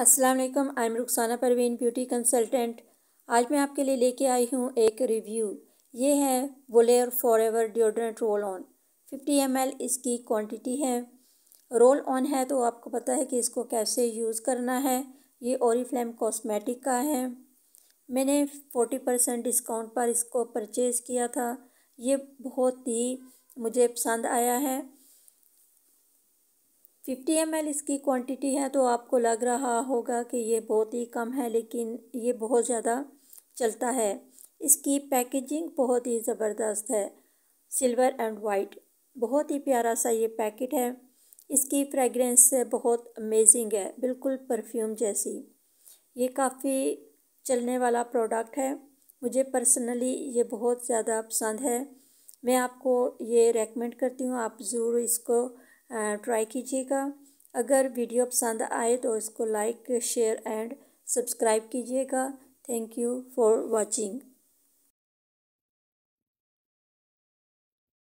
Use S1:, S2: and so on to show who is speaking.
S1: अस्सलाम वालेकुम I am Rukhsana Parveen beauty consultant आज मैं आपके लिए लेके आई हूँ एक रिव्यू ये है वोलेयर forever deodorant roll on 50 M इसकी क्वांटिटी है रोल ऑन है तो आपको पता है कि इसको कैसे यूज़ करना है ये ओरीफ्लेम कॉस्मेटिक का है मैंने 40 परसेंट डिस्काउंट पर इसको परचेज़ किया था ये बहुत ही मुझे पसंद आया है 50 एम इसकी क्वांटिटी है तो आपको लग रहा होगा कि ये बहुत ही कम है लेकिन ये बहुत ज़्यादा चलता है इसकी पैकेजिंग बहुत ही ज़बरदस्त है सिल्वर एंड वाइट बहुत ही प्यारा सा ये पैकेट है इसकी फ्रेगरेंस बहुत अमेजिंग है बिल्कुल परफ्यूम जैसी ये काफ़ी चलने वाला प्रोडक्ट है मुझे पर्सनली ये बहुत ज़्यादा पसंद है मैं आपको ये रेकमेंड करती हूँ आप ज़रूर इसको ट्राई कीजिएगा अगर वीडियो पसंद आए तो इसको लाइक शेयर एंड सब्सक्राइब कीजिएगा थैंक यू फॉर वाचिंग